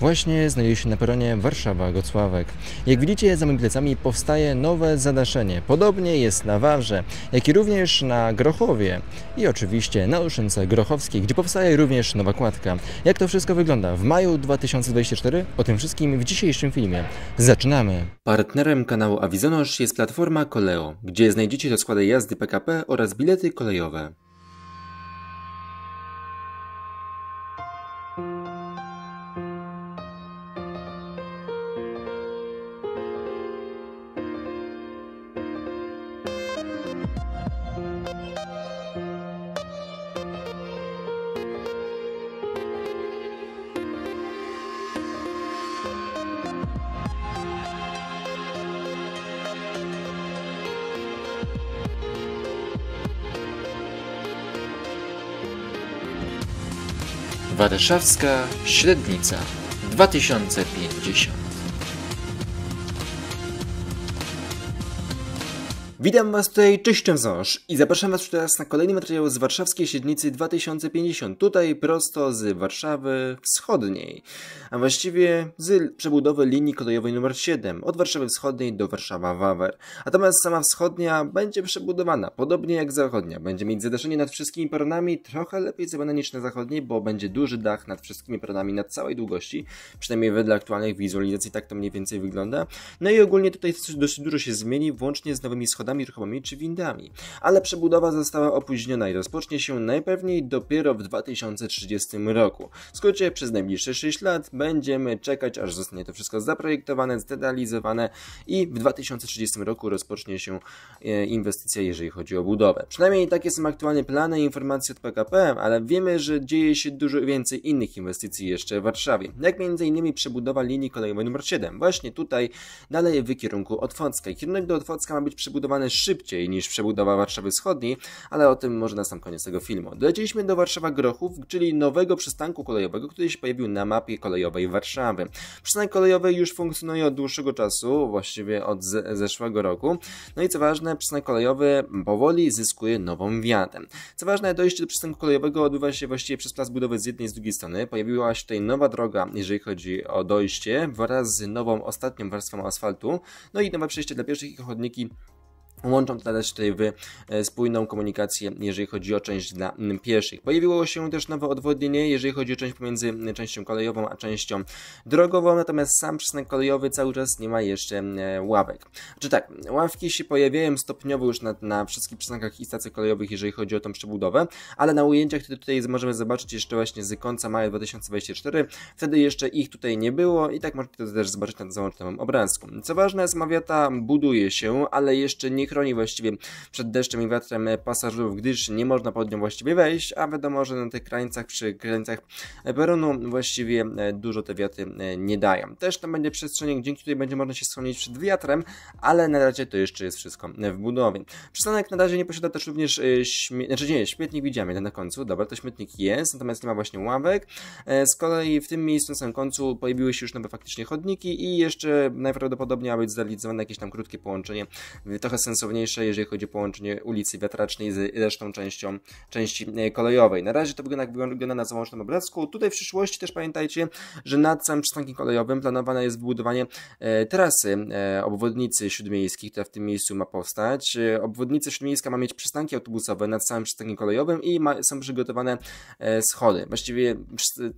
Właśnie znajduje się na peronie Warszawa-Gocławek. Jak widzicie, za moimi plecami powstaje nowe zadaszenie. Podobnie jest na Wawrze, jak i również na Grochowie i oczywiście na Olszynce Grochowskiej, gdzie powstaje również nowa kładka. Jak to wszystko wygląda w maju 2024? O tym wszystkim w dzisiejszym filmie. Zaczynamy! Partnerem kanału Avizonosz jest platforma Koleo, gdzie znajdziecie rozkłady jazdy PKP oraz bilety kolejowe. Warszawska Średnica 2050 Witam Was tutaj, cześć wciąż i zapraszam Was teraz na kolejny materiał z warszawskiej Średnicy 2050, tutaj prosto z Warszawy Wschodniej, a właściwie z przebudowy linii kolejowej nr 7 od Warszawy Wschodniej do Warszawa Wawer. Natomiast sama wschodnia będzie przebudowana, podobnie jak zachodnia, będzie mieć zadaszenie nad wszystkimi peronami, trochę lepiej zrobione niż na zachodniej, bo będzie duży dach nad wszystkimi peronami na całej długości, przynajmniej wedle aktualnych wizualizacji tak to mniej więcej wygląda. No i ogólnie tutaj dosyć dużo się zmieni, włącznie z nowymi schodami samochodami ruchomymi czy windami, ale przebudowa została opóźniona i rozpocznie się najpewniej dopiero w 2030 roku. W skrócie przez najbliższe 6 lat będziemy czekać, aż zostanie to wszystko zaprojektowane, zderealizowane i w 2030 roku rozpocznie się e, inwestycja, jeżeli chodzi o budowę. Przynajmniej takie są aktualnie plany i informacje od PKP, ale wiemy, że dzieje się dużo więcej innych inwestycji jeszcze w Warszawie, jak m.in. przebudowa linii kolejowej nr 7. Właśnie tutaj, dalej w kierunku Otwocka. Kierunek do Otwocka ma być przebudowany szybciej niż przebudowa Warszawy Wschodniej, ale o tym może na sam koniec tego filmu. Doleciliśmy do Warszawa Grochów, czyli nowego przystanku kolejowego, który się pojawił na mapie kolejowej Warszawy. Przystanek kolejowy już funkcjonuje od dłuższego czasu, właściwie od zeszłego roku. No i co ważne, przystanek kolejowy powoli zyskuje nową wiatę. Co ważne, dojście do przystanku kolejowego odbywa się właściwie przez plac budowy z jednej i z drugiej strony. Pojawiła się tutaj nowa droga, jeżeli chodzi o dojście, wraz z nową ostatnią warstwą asfaltu, no i nowe przejście dla pieszych i chodniki Łączą to też tutaj w e, spójną komunikację, jeżeli chodzi o część dla pieszych. Pojawiło się też nowe odwodnienie, jeżeli chodzi o część pomiędzy częścią kolejową a częścią drogową, natomiast sam przystanek kolejowy cały czas nie ma jeszcze e, ławek. Czy znaczy tak, ławki się pojawiają stopniowo już na, na wszystkich przystankach i stacjach kolejowych, jeżeli chodzi o tą przebudowę, ale na ujęciach, które tutaj możemy zobaczyć jeszcze właśnie z końca maja 2024, wtedy jeszcze ich tutaj nie było i tak możecie to też zobaczyć na załączonym obrazku. Co ważne, Mawiata buduje się, ale jeszcze nie chroni właściwie przed deszczem i wiatrem pasażerów, gdyż nie można pod nią właściwie wejść, a wiadomo, że na tych krańcach, przy krańcach peronu właściwie e, dużo te wiaty e, nie dają. Też tam będzie przestrzenie, dzięki której będzie można się schronić przed wiatrem, ale na razie to jeszcze jest wszystko w budowie. Przystanek na razie nie posiada też również e, śmie- znaczy nie, śmietnik widziałem na końcu, dobra, to śmietnik jest, natomiast nie ma właśnie ławek. Z kolei w tym miejscu na samym końcu pojawiły się już nowe faktycznie chodniki i jeszcze najprawdopodobniej ma być zrealizowane jakieś tam krótkie połączenie, trochę sens sensowniejsze, jeżeli chodzi o połączenie ulicy Wiatracznej z resztą częścią części e, kolejowej. Na razie to wygląda, jak wygląda na załącznym obrazku. Tutaj w przyszłości też pamiętajcie, że nad samym przystankiem kolejowym planowane jest wybudowanie e, trasy e, obwodnicy śródmiejskiej, która w tym miejscu ma powstać. Obwodnica śródmiejska ma mieć przystanki autobusowe nad samym przystankiem kolejowym i ma, są przygotowane schody. Właściwie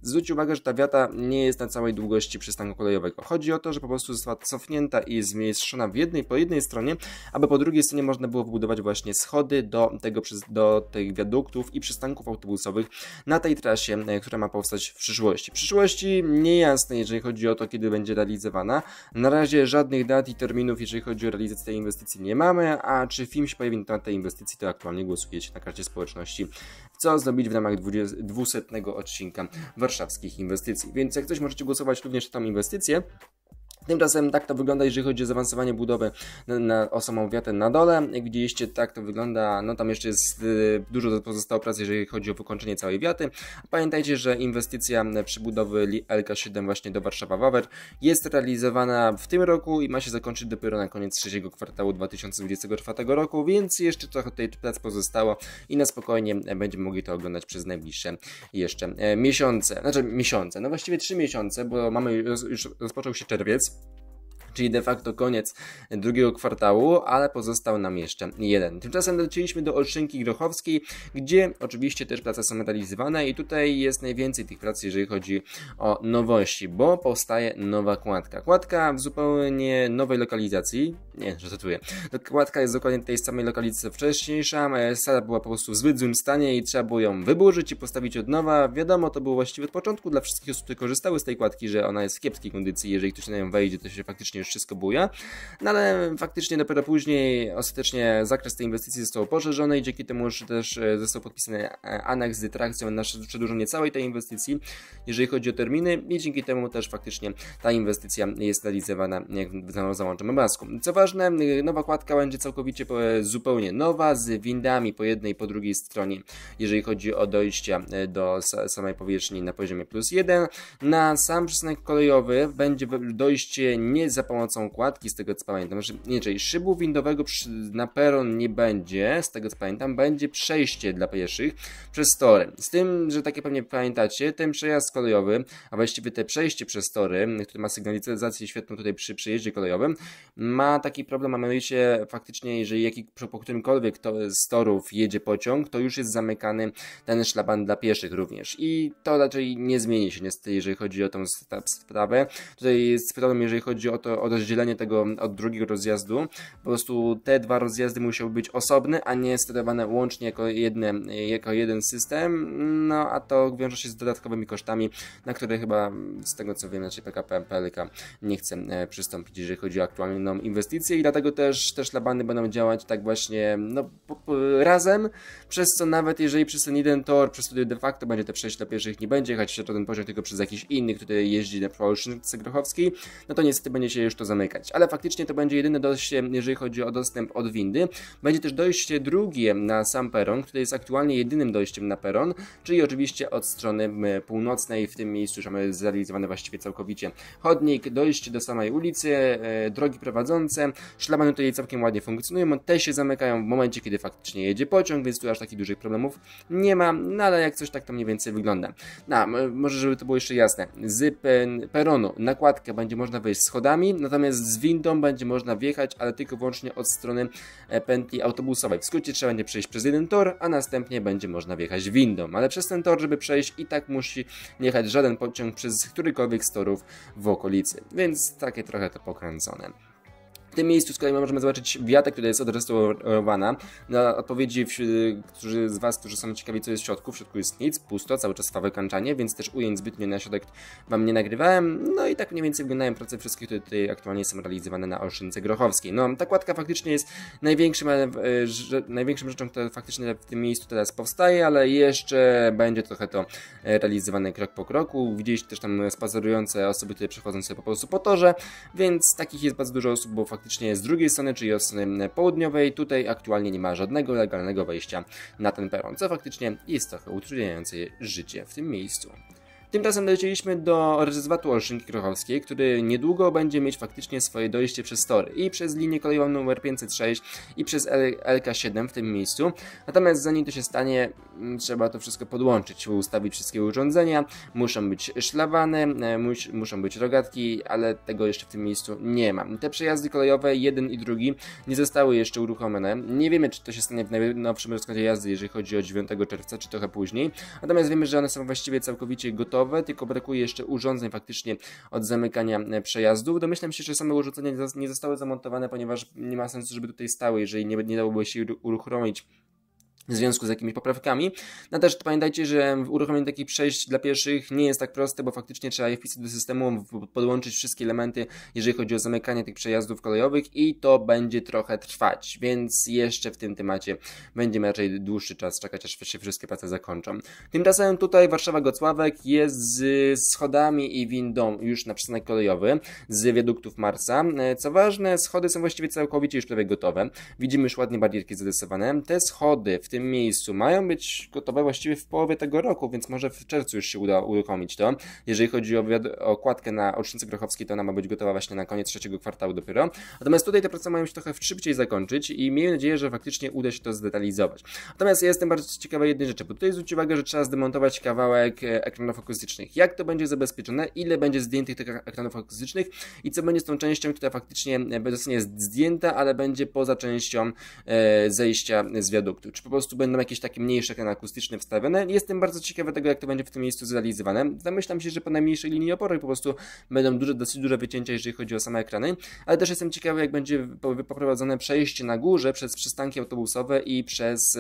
zwróć uwagę, że ta wiata nie jest na całej długości przystanku kolejowego. Chodzi o to, że po prostu została cofnięta i zmniejszona w jednej po jednej stronie, aby po drugiej drugiej stronie można było wybudować właśnie schody do, tego, do tych wiaduktów i przystanków autobusowych na tej trasie, e, która ma powstać w przyszłości. W przyszłości niejasne, jeżeli chodzi o to, kiedy będzie realizowana. Na razie żadnych dat i terminów, jeżeli chodzi o realizację tej inwestycji, nie mamy, a czy film się pojawi na tej inwestycji, to aktualnie głosujecie na karcie społeczności, co zrobić w ramach 200 odcinka warszawskich inwestycji. Więc jak ktoś możecie głosować również na tą inwestycję, Tymczasem tak to wygląda, jeżeli chodzi o zaawansowanie budowy na, na, o samą wiatę na dole. Jak widzieliście, tak to wygląda. No tam jeszcze jest y, dużo pozostało pracy, jeżeli chodzi o wykończenie całej wiaty. Pamiętajcie, że inwestycja przybudowy LK7 właśnie do Warszawa Wawer jest realizowana w tym roku i ma się zakończyć dopiero na koniec trzeciego kwartału 2024 roku, więc jeszcze trochę tej prac pozostało i na spokojnie będziemy mogli to oglądać przez najbliższe jeszcze e, miesiące. Znaczy miesiące, no właściwie trzy miesiące, bo mamy już rozpoczął się czerwiec czyli de facto koniec drugiego kwartału, ale pozostał nam jeszcze jeden. Tymczasem doleciliśmy do Olszynki Grochowskiej, gdzie oczywiście też prace są metalizowane i tutaj jest najwięcej tych prac, jeżeli chodzi o nowości, bo powstaje nowa kładka. Kładka w zupełnie nowej lokalizacji, nie, że cytuję, kładka jest dokładnie tej samej lokalizacji co wcześniejsza, e, sala była po prostu w zbyt złym stanie i trzeba było ją wyburzyć i postawić od nowa. Wiadomo, to było właściwie od początku dla wszystkich osób, które korzystały z tej kładki, że ona jest w kiepskiej kondycji, jeżeli ktoś na nią wejdzie, to się faktycznie już wszystko buja. No ale faktycznie dopiero później ostatecznie zakres tej inwestycji został poszerzony i dzięki temu już też e, został podpisany e, aneks z trakcją na przedłużenie całej tej inwestycji, jeżeli chodzi o terminy i dzięki temu też faktycznie ta inwestycja jest realizowana jak w załączonym obrazku. Co ważne, nowa kładka będzie całkowicie zupełnie nowa, z windami po jednej i po drugiej stronie, jeżeli chodzi o dojścia e, do samej powierzchni na poziomie plus 1. Na sam przystanek kolejowy będzie dojście nie pomocą kładki, z tego co pamiętam. Że, nie, czyli szybu windowego na peron nie będzie, z tego co pamiętam, będzie przejście dla pieszych przez tory. Z tym, że tak jak pewnie pamiętacie, ten przejazd kolejowy, a właściwie te przejście przez tory, które ma sygnalizację świetną tutaj przy przejeździe kolejowym, ma taki problem, a mianowicie faktycznie, jeżeli jaki, po którymkolwiek to, z torów jedzie pociąg, to już jest zamykany ten szlaban dla pieszych również. I to raczej nie zmieni się niestety, jeżeli chodzi o tą sprawę. Tutaj z Fredonem, jeżeli chodzi o to, o rozdzielenie tego od drugiego rozjazdu. Po prostu te dwa rozjazdy musiały być osobne, a nie sterowane łącznie jako, jedne, jako jeden system, no a to wiąże się z dodatkowymi kosztami, na które chyba z tego co wiem, znaczy PKP PLK nie chce przystąpić, jeżeli chodzi o aktualną inwestycję i dlatego też te szlabany będą działać tak właśnie no, razem, przez co nawet jeżeli przez ten jeden tor, przez który de facto będzie te przejście dla pieszych nie będzie jechać się ten poziom tylko przez jakiś inny, który jeździ na Polsce Grochowskiej, no to niestety będzie się już to zamykać. Ale faktycznie to będzie jedyne dojście, jeżeli chodzi o dostęp od windy. Będzie też dojście drugie na sam peron, które jest aktualnie jedynym dojściem na peron, czyli oczywiście od strony północnej. W tym miejscu już mamy zrealizowany właściwie całkowicie chodnik, dojście do samej ulicy, e, drogi prowadzące. Szlabany tutaj całkiem ładnie funkcjonują, te się zamykają w momencie, kiedy faktycznie jedzie pociąg, więc tu aż takich dużych problemów nie ma, no ale jak coś tak to mniej więcej wygląda. No, może żeby to było jeszcze jasne, z peronu na kładkę będzie można wejść schodami, natomiast z windą będzie można wjechać, ale tylko wyłącznie od strony e, pętli autobusowej. W skrócie trzeba będzie przejść przez jeden tor, a następnie będzie można wjechać windą, ale przez ten tor, żeby przejść i tak musi nie jechać żaden pociąg przez którykolwiek z torów w okolicy, więc takie trochę to pokręcone. W tym miejscu z kolei możemy zobaczyć wiatę, która jest odrestaurowana. Na odpowiedzi, w, którzy z Was, którzy są ciekawi, co jest w środku, w środku jest nic, pusto, cały czas fawe kanczanie, więc też ujęć zbytnio na środek Wam nie nagrywałem. No i tak mniej więcej wyglądają prace wszystkie, które tutaj aktualnie są realizowane na Olszynce Grochowskiej. No, ta kładka faktycznie jest największym, że, e, e, największą rzeczą, która faktycznie w tym miejscu teraz powstaje, ale jeszcze będzie trochę to e, realizowane krok po kroku. Widzieliście też tam spacerujące osoby, które przechodzą sobie po prostu po torze, więc takich jest bardzo dużo osób, bo faktycznie faktycznie z drugiej strony, czyli od strony mm, południowej. Tutaj aktualnie nie ma żadnego legalnego wejścia na ten peron, co faktycznie jest trochę utrudniające życie w tym miejscu. Tymczasem dojrzeliśmy do rezerwatu Olszynki Krochowskiej, który niedługo będzie mieć faktycznie swoje dojście przez tory i przez linię kolejową numer 506 i przez LK7 w tym miejscu. Natomiast zanim to się stanie, mm, trzeba to wszystko podłączyć, ustawić wszystkie urządzenia, muszą być szlawane, mus muszą być rogatki, ale tego jeszcze w tym miejscu nie ma. Te przejazdy kolejowe, jeden i drugi, nie zostały jeszcze uruchomione. Nie wiemy, czy to się stanie w najnowszym rozkładzie jazdy, jeżeli chodzi o 9 czerwca, czy trochę później. Natomiast wiemy, że one są właściwie całkowicie gotowe tylko brakuje jeszcze urządzeń faktycznie od zamykania e, przejazdów. Domyślam się, że same urządzenia nie zostały zamontowane, ponieważ nie ma sensu, żeby tutaj stały, jeżeli nie, nie dałoby się uruchomić w związku z jakimiś poprawkami. No też pamiętajcie, że uruchomienie takich przejść dla pieszych nie jest tak proste, bo faktycznie trzeba je wpisać do systemu, podłączyć wszystkie elementy, jeżeli chodzi o zamykanie tych przejazdów kolejowych i to będzie trochę trwać, więc jeszcze w tym temacie będziemy raczej dłuższy czas czekać, aż się wszystkie prace zakończą. Tymczasem tutaj Warszawa-Gocławek jest z schodami i windą już na przystanek kolejowy z wiaduktów Marsa. Co ważne, schody są właściwie całkowicie już prawie gotowe. Widzimy już ładnie barierki zarysowane. Te schody w tym miejscu. Mają być gotowe właściwie w połowie tego roku, więc może w czerwcu już się uda uruchomić to. Jeżeli chodzi o okładkę na Ocznicy Grochowskiej, to ona ma być gotowa właśnie na koniec trzeciego kwartału dopiero. Natomiast tutaj te prace mają się trochę szybciej zakończyć i miejmy nadzieję, że faktycznie uda się to zdetalizować. Natomiast ja jestem bardzo ciekawy jednej rzeczy, bo tutaj zwróć uwagę, że trzeba zdemontować kawałek e, ekranów akustycznych. Jak to będzie zabezpieczone, ile będzie zdjętych tych ekranów akustycznych i co będzie z tą częścią, która faktycznie e, zostanie zdjęta, ale będzie poza częścią e, zejścia z wiaduktu. Czy po prostu prostu będą jakieś takie mniejsze ekrany akustyczne wstawione. Jestem bardzo ciekawy tego, jak to będzie w tym miejscu zrealizowane. Zamyślam się, że po najmniejszej linii oporu po prostu będą duże, dosyć duże wycięcia, jeżeli chodzi o same ekrany, ale też jestem ciekawy, jak będzie poprowadzone przejście na górze przez przystanki autobusowe i przez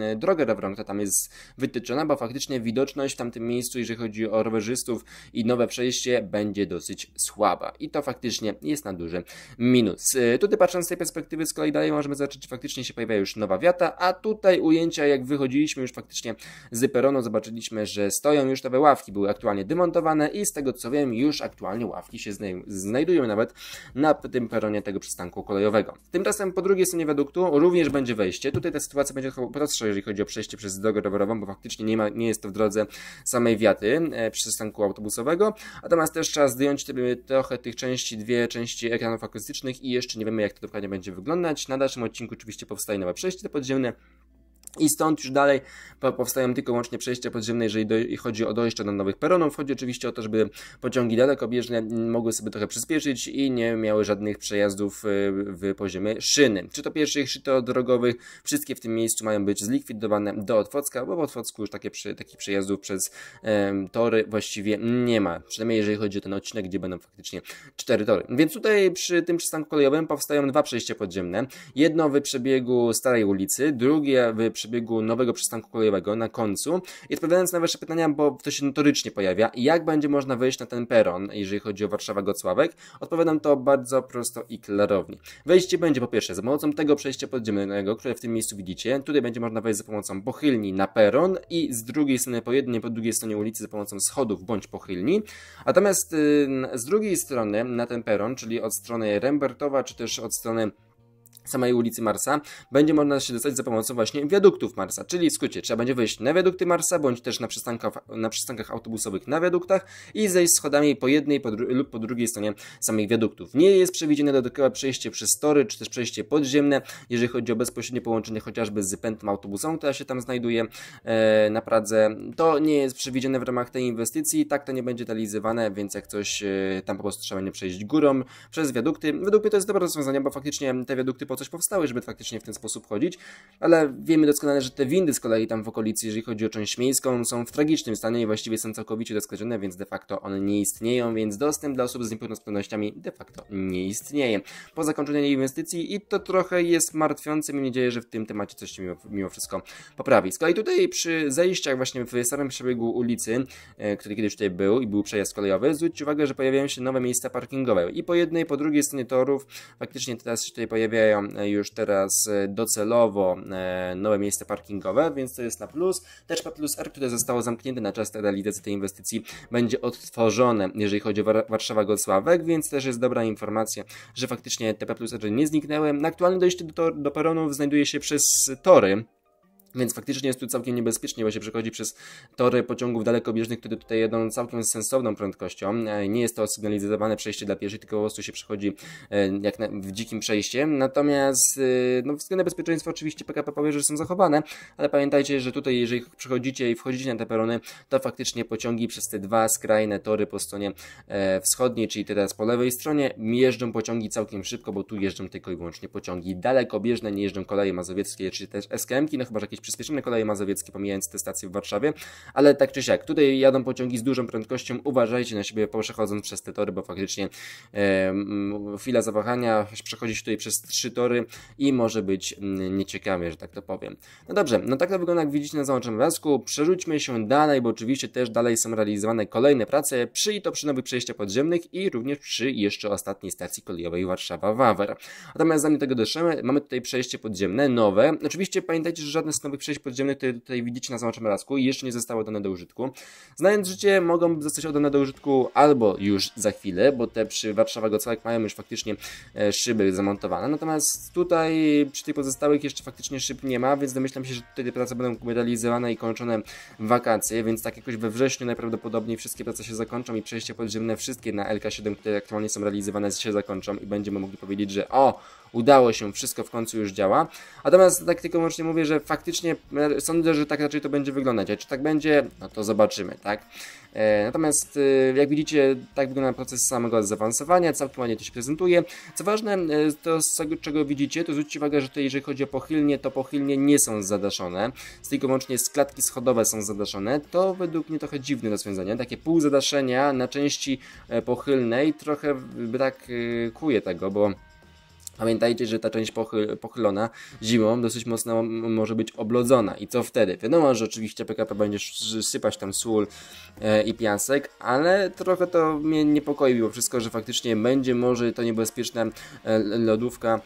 yy, drogę rowerową, która tam jest wytyczona, bo faktycznie widoczność w tamtym miejscu, jeżeli chodzi o rowerzystów i nowe przejście, będzie dosyć słaba. I to faktycznie jest na duży minus. Yy, tutaj patrząc z tej perspektywy z kolei dalej możemy zobaczyć, że faktycznie się pojawia już nowa wiata, a tutaj tutaj ujęcia, jak wychodziliśmy już faktycznie z peronu, zobaczyliśmy, że stoją już te ławki, były aktualnie demontowane i z tego co wiem, już aktualnie ławki się znaj znajdują nawet na tym peronie tego przystanku kolejowego. Tymczasem po drugiej stronie wiaduktu również będzie wejście. Tutaj ta sytuacja będzie trochę prostsza, jeżeli chodzi o przejście przez drogę rowerową, bo faktycznie nie, ma, nie jest to w drodze samej wiaty e, przystanku autobusowego. Natomiast też trzeba zdjąć sobie trochę tych części, dwie części ekranów akustycznych i jeszcze nie wiemy, jak to dokładnie będzie wyglądać. Na dalszym odcinku oczywiście powstaje nowe przejście podziemne, i stąd już dalej powstają tylko łącznie przejścia podziemne, jeżeli, do, chodzi o dojście do nowych peronów. Chodzi oczywiście o to, żeby pociągi dalekobieżne mogły sobie trochę przyspieszyć i nie miały żadnych przejazdów y, w poziomie szyny. Czy to pierwszych, czy to drogowych, wszystkie w tym miejscu mają być zlikwidowane do Otwocka, bo w Otwocku już takie, takich przejazdów przez e, tory właściwie nie ma. Przynajmniej jeżeli chodzi o ten odcinek, gdzie będą faktycznie cztery tory. Więc tutaj przy tym przystanku kolejowym powstają dwa przejścia podziemne. Jedno w przebiegu Starej Ulicy, drugie w przebiegu przebiegu nowego przystanku kolejowego na końcu i odpowiadając na wasze pytania, bo to się notorycznie pojawia, jak będzie można wyjść na ten peron, jeżeli chodzi o Warszawa-Gocławek, odpowiadam to bardzo prosto i klarownie. Wejście będzie po pierwsze za pomocą tego przejścia podziemnego, które w tym miejscu widzicie. Tutaj będzie można wejść za pomocą pochylni na peron i z drugiej strony po jednej, po drugiej stronie ulicy za pomocą schodów bądź pochylni. Natomiast y, z drugiej strony na ten peron, czyli od strony Rembertowa, czy też od strony samej ulicy Marsa, będzie można się dostać za pomocą właśnie wiaduktów Marsa, czyli w skrócie trzeba będzie wyjść na wiadukty Marsa, bądź też na przystankach, na przystankach autobusowych na wiaduktach i zejść schodami po jednej po lub po drugiej stronie samych wiaduktów. Nie jest przewidziane dodatkowe przejście przez tory, czy też przejście podziemne, jeżeli chodzi o bezpośrednie połączenie chociażby z pętlą autobusową, która się tam znajduje e, na Pradze. To nie jest przewidziane w ramach tej inwestycji, tak to nie będzie realizowane, więc jak coś e, tam po prostu trzeba będzie przejść górą przez wiadukty. Według mnie to jest dobre rozwiązanie, bo faktycznie te wiadukty po coś powstały, żeby faktycznie w ten sposób chodzić, ale wiemy doskonale, że te windy z kolei tam w okolicy, jeżeli chodzi o część miejską, są w tragicznym stanie i właściwie są całkowicie doskoczone, więc de facto one nie istnieją, więc dostęp dla osób z niepełnosprawnościami de facto nie istnieje. Po zakończeniu inwestycji i to trochę jest martwiące, mam nadzieję, że w tym temacie coś się mimo, mimo wszystko poprawi. Z kolei tutaj przy zejściach właśnie w samym przebiegu ulicy, e, który kiedyś tutaj był i był przejazd kolejowy, zwróćcie uwagę, że pojawiają się nowe miejsca parkingowe i po jednej, po drugiej stronie torów faktycznie teraz się tutaj pojawiają już teraz e, docelowo e, nowe miejsca parkingowe, więc to jest na plus. Też P plus R, które zostało zamknięte na czas realizacji tej inwestycji, będzie odtworzone, jeżeli chodzi o Warszawa-Gosławek, więc też jest dobra informacja, że faktycznie te plus R nie zniknęły. Na Aktualne dojście do, do peronów znajduje się przez tory, więc faktycznie jest tu całkiem niebezpiecznie, bo się przechodzi przez tory pociągów dalekobieżnych, które tutaj jedą całkiem sensowną prędkością. E, nie jest to sygnalizowane przejście dla pieszych, tylko po prostu się przechodzi e, jak na, w dzikim przejście. Natomiast e, no, względy bezpieczeństwa oczywiście PKP że są zachowane, ale pamiętajcie, że tutaj jeżeli przechodzicie i wchodzicie na te perony, to faktycznie pociągi przez te dwa skrajne tory po stronie wschodniej, czyli teraz po lewej stronie, jeżdżą pociągi całkiem szybko, bo tu jeżdżą tylko i wyłącznie pociągi dalekobieżne, nie jeżdżą koleje mazowieckie czy też SKM-ki, no chyba, że jakieś przyspieszone koleje mazowieckie, pomijając te stacje w Warszawie, ale tak czy siak, tutaj jadą pociągi z dużą prędkością, uważajcie na siebie, przechodząc przez te tory, bo faktycznie e, chwila zawahania, przechodzić tutaj przez trzy tory i może być mm, nieciekawie, że tak to powiem. No dobrze, no tak to wygląda, jak widzicie na załączonym obrazku. Przerzućmy się dalej, bo oczywiście też dalej są realizowane kolejne prace przy i to przy nowych przejściach podziemnych i również przy jeszcze ostatniej stacji kolejowej Warszawa-Wawer. Natomiast zanim tego doszemy, mamy tutaj przejście podziemne, nowe. Oczywiście pamiętajcie, że żadne z nowych przejść podziemnych, które tutaj widzicie na samym rasku i jeszcze nie zostały dane do użytku. Znając życie, mogą zostać oddane do użytku albo już za chwilę, bo te przy Warszawa Gocelek mają już faktycznie e, szyby zamontowane, natomiast tutaj przy tych pozostałych jeszcze faktycznie szyb nie ma, więc domyślam się, że tutaj te prace będą realizowane i kończone w wakacje, więc tak jakoś we wrześniu najprawdopodobniej wszystkie prace się zakończą i przejście podziemne wszystkie na LK7, które aktualnie są realizowane się zakończą i będziemy mogli powiedzieć, że o, udało się, wszystko w końcu już działa. Natomiast tak tylko łącznie mówię, że faktycznie e, sądzę, że tak raczej to będzie wyglądać, a czy tak będzie, no to zobaczymy, tak? E, natomiast e, jak widzicie, tak wygląda proces samego zaawansowania, całkiem ładnie to się prezentuje. Co ważne, to z tego czego widzicie, to zwróćcie uwagę, że tutaj jeżeli chodzi o pochylnie, to pochylnie nie są zadaszone, tylko łącznie składki schodowe są zadaszone. To według mnie trochę dziwne rozwiązanie, takie pół zadaszenia na części pochylnej trochę brakuje tego, bo Pamiętajcie, że ta część pochylona zimą dosyć mocno może być oblodzona i co wtedy? Wiadomo, że oczywiście PKP będzie sypać tam sól e, i piasek, ale trochę to mnie niepokoi bo wszystko, że faktycznie będzie może to niebezpieczna e, lodówka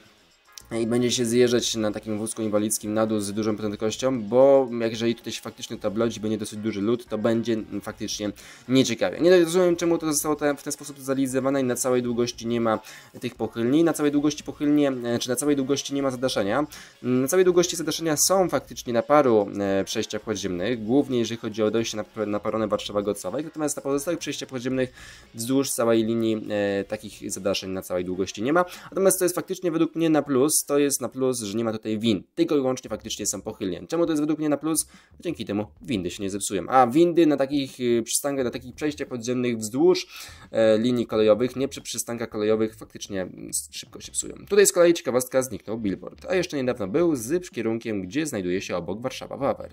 i będzie się zjeżdżać na takim wózku inwalidzkim na dół z dużą prędkością, bo jeżeli tutaj się faktycznie tablodzi, będzie dosyć duży lód, to będzie faktycznie nieciekawie. Nie rozumiem czemu to zostało w ten sposób zrealizowane i na całej długości nie ma tych pochylni, na całej długości pochylnie, e, czy na całej długości nie ma zadaszenia. Na całej długości zadaszenia są faktycznie na paru e, przejściach podziemnych, głównie jeżeli chodzi o dojście na, paronę peronę Warszawa-Gocławek, natomiast na pozostałych przejściach podziemnych wzdłuż całej linii e, takich zadaszeń na całej długości nie ma. Natomiast to jest faktycznie według mnie na plus, to jest na plus, że nie ma tutaj win. Tylko i wyłącznie faktycznie sam pochylnie. Czemu to jest według mnie na plus? Dzięki temu windy się nie zepsują. A windy na takich y, przystankach, na takich przejściach podziemnych wzdłuż e, linii kolejowych, nie przy przystankach kolejowych, faktycznie mm, szybko się psują. Tutaj z kolei ciekawostka zniknął billboard, a jeszcze niedawno był z kierunkiem, gdzie znajduje się obok Warszawa Wawer.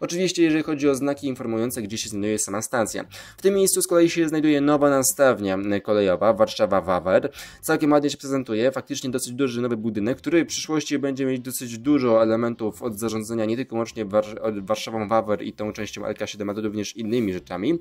Oczywiście, jeżeli chodzi o znaki informujące, gdzie się znajduje sama stacja. W tym miejscu z kolei się znajduje nowa nastawnia kolejowa Warszawa-Wawer. Całkiem ładnie się prezentuje, faktycznie dosyć duży nowy budynek, który w przyszłości będzie mieć dosyć dużo elementów od zarządzania nie tylko łącznie Warszawą-Wawer i tą częścią LK7, ale również innymi rzeczami.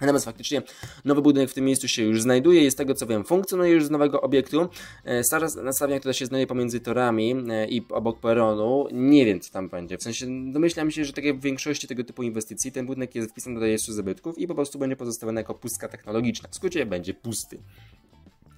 Natomiast faktycznie nowy budynek w tym miejscu się już znajduje, jest tego co wiem, funkcjonuje już z nowego obiektu. E, Stara nastawnia, która się znajduje pomiędzy torami e, i obok peronu, nie wiem co tam będzie. W sensie domyślam się, że tak jak w większości tego typu inwestycji, ten budynek jest wpisany do rejestru zabytków i po prostu będzie pozostawiony jako pustka technologiczna. W skrócie będzie pusty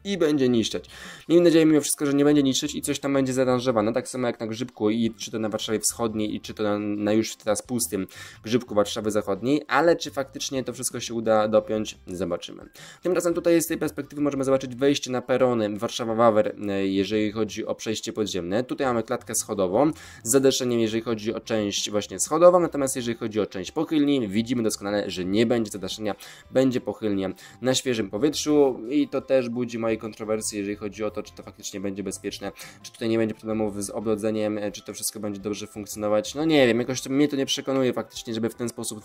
i będzie niszczyć. Miejmy nadzieję mimo wszystko, że nie będzie niszczyć i coś tam będzie zaranżowane, tak samo jak na grzybku i czy to na Warszawie Wschodniej i czy to na, na już teraz pustym grzybku Warszawy Zachodniej, ale czy faktycznie to wszystko się uda dopiąć, zobaczymy. Tymczasem tutaj z tej perspektywy możemy zobaczyć wejście na perony Warszawa-Wawer, jeżeli chodzi o przejście podziemne. Tutaj mamy klatkę schodową z zadeszeniem, jeżeli chodzi o część właśnie schodową, natomiast jeżeli chodzi o część pochylni, widzimy doskonale, że nie będzie zadeszenia, będzie pochylnie na świeżym powietrzu i to też budzi moje kontrowersji, jeżeli chodzi o to, czy to faktycznie będzie bezpieczne, czy tutaj nie będzie problemów z oblodzeniem, e, czy to wszystko będzie dobrze funkcjonować. No nie wiem, jakoś to mnie to nie przekonuje faktycznie, żeby w ten sposób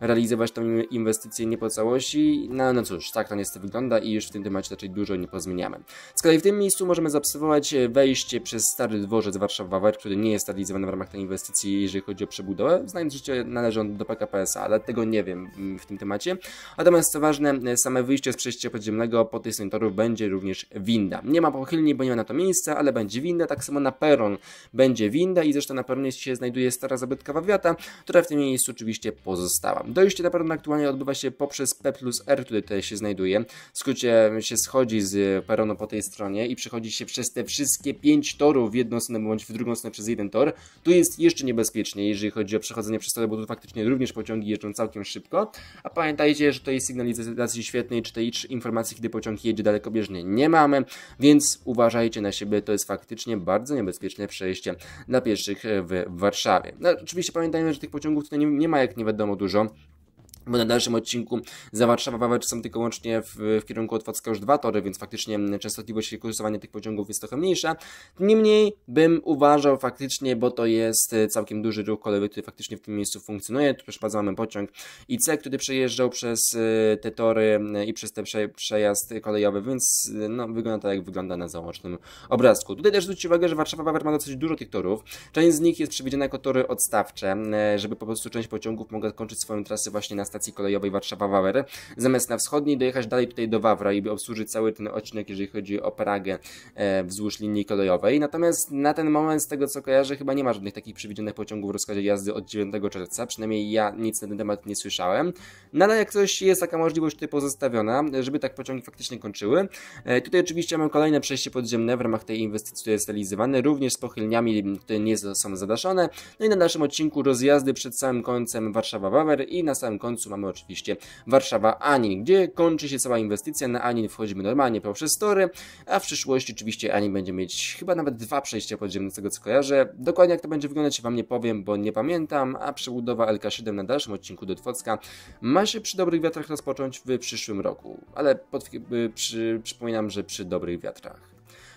realizować tą inwestycję nie po całości. No, no cóż, tak to niestety wygląda i już w tym temacie raczej dużo nie pozmieniamy. Z kolei w tym miejscu możemy zaobserwować e, wejście przez stary dworzec warszawa wawer który nie jest realizowany w ramach tej inwestycji, jeżeli chodzi o przebudowę. Znając życie, należy on do PKP SA, ale tego nie wiem mm, w tym temacie. Natomiast co ważne, e, same wyjście z przejścia podziemnego po tej senatorów torów będzie będzie również winda. Nie ma pochylni, bo nie ma na to miejsca, ale będzie winda. Tak samo na peron będzie winda i zresztą na peronie się znajduje stara zabytkowa wiata, która w tym miejscu oczywiście pozostała. Dojście na peron aktualnie odbywa się poprzez P plus R, tutaj tutaj się znajduje. W skrócie się schodzi z peronu po tej stronie i przechodzi się przez te wszystkie pięć torów w jedną stronę bądź w drugą stronę przez jeden tor. Tu jest jeszcze niebezpieczniej, jeżeli chodzi o przechodzenie przez tory, bo tu faktycznie również pociągi jeżdżą całkiem szybko. A pamiętajcie, że to jest sygnalizacji świetnej, czy tej informacji, kiedy pociąg jedzie dalekobieżny praktycznie nie mamy, więc uważajcie na siebie, to jest faktycznie bardzo niebezpieczne przejście dla pieszych w Warszawie. No, oczywiście pamiętajmy, że tych pociągów tutaj nie, nie ma jak nie wiadomo dużo bo na dalszym odcinku za Warszawa Wawelcz są tylko łącznie w, w kierunku Otwocka już dwa tory, więc faktycznie częstotliwość kursowania tych pociągów jest trochę mniejsza. Niemniej bym uważał faktycznie, bo to jest e, całkiem duży ruch kolejowy, który faktycznie w tym miejscu funkcjonuje. Tu przepadał mamy pociąg IC, który przejeżdżał przez e, te tory e, i przez te prze, przejazd kolejowy, więc no, wygląda tak jak wygląda na załącznym obrazku. Tutaj też zwróćcie uwagę, że Warszawa Wawelcz ma dosyć dużo tych torów. Część z nich jest przewidziana jako tory odstawcze, żeby po prostu część pociągów mogła kończyć swoją trasę właśnie na stacji kolejowej Warszawa-Wawer, zamiast na wschodniej dojechać dalej tutaj do Wawra i obsłużyć cały ten odcinek, jeżeli chodzi o Pragę e, wzdłuż linii kolejowej. Natomiast na ten moment, z tego co kojarzę, chyba nie ma żadnych takich przewidzianych pociągów w rozkazie jazdy od 9 czerwca, przynajmniej ja nic na ten temat nie słyszałem. Nadal no jak coś jest taka możliwość tutaj pozostawiona, żeby tak pociągi faktycznie kończyły. E, tutaj oczywiście mamy kolejne przejście podziemne w ramach tej inwestycji, które jest realizowane, również z pochylniami, które nie są zadaszone. No i na naszym odcinku rozjazdy przed samym końcem Warszawa-Wawer i na samym końcu końcu mamy oczywiście Warszawa Anin, gdzie kończy się cała inwestycja. Na Anin wchodzimy normalnie poprzez tory, a w przyszłości oczywiście Anin będzie mieć chyba nawet dwa przejścia podziemne, z tego co kojarzę. Dokładnie jak to będzie wyglądać wam nie powiem, bo nie pamiętam, a przebudowa LK7 na dalszym odcinku do Twocka ma się przy dobrych wiatrach rozpocząć w przyszłym roku, ale pod, y, przy, przypominam, że przy dobrych wiatrach.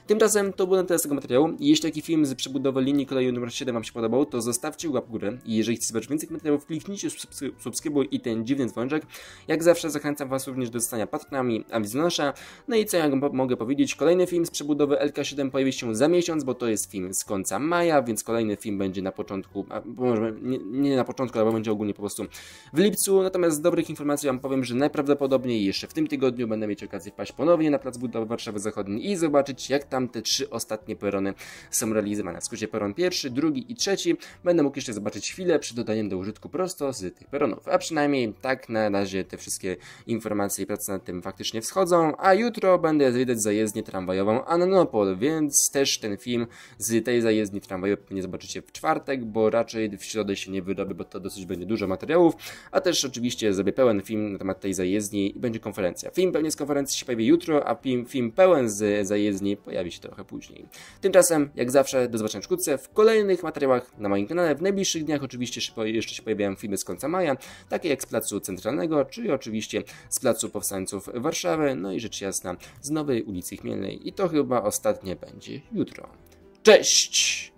Tymczasem to był na tyle z tego materiału. Jeśli taki film z przebudowy linii kolejowej nr 7 Wam się podobał, to zostawcie łapkę w górę. I jeżeli chcecie zobaczyć więcej materiałów, kliknijcie subskrybuj i ten dziwny dzwoneczek. Jak zawsze zachęcam Was również do zostania patronami Awizjonasza. No i co ja mogę powiedzieć? Kolejny film z przebudowy LK7 pojawi się za miesiąc, bo to jest film z końca maja, więc kolejny film będzie na początku, a może nie, nie na początku, ale będzie ogólnie po prostu w lipcu. Natomiast z dobrych informacji Wam powiem, że najprawdopodobniej jeszcze w tym tygodniu będę mieć okazję wpaść ponownie na plac budowy Warszawy Zachodniej i zobaczyć jak tam te trzy ostatnie perony są realizowane. W skrócie peron pierwszy, drugi i trzeci. Będę mógł jeszcze zobaczyć chwilę przed dodaniem do użytku prosto z tych peronów. A przynajmniej tak na razie te wszystkie informacje i prace nad tym faktycznie wschodzą. A jutro będę zwiedzać zajezdnię tramwajową Annopol, więc też ten film z tej zajezdni tramwajowej nie zobaczycie w czwartek, bo raczej w środę się nie wyrobię, bo to dosyć będzie dużo materiałów. A też oczywiście zrobię pełen film na temat tej zajezdni i będzie konferencja. Film pewnie z konferencji się pojawi jutro, a film, film pełen z zajezdni pojawi pojawi się trochę później. Tymczasem, jak zawsze, do zobaczenia wkrótce w kolejnych materiałach na moim kanale. W najbliższych dniach oczywiście jeszcze się pojawiają filmy z końca maja, takie jak z Placu Centralnego, czy oczywiście z Placu Powstańców Warszawy, no i rzecz jasna z Nowej Ulicy Chmielnej. I to chyba ostatnie będzie jutro. Cześć!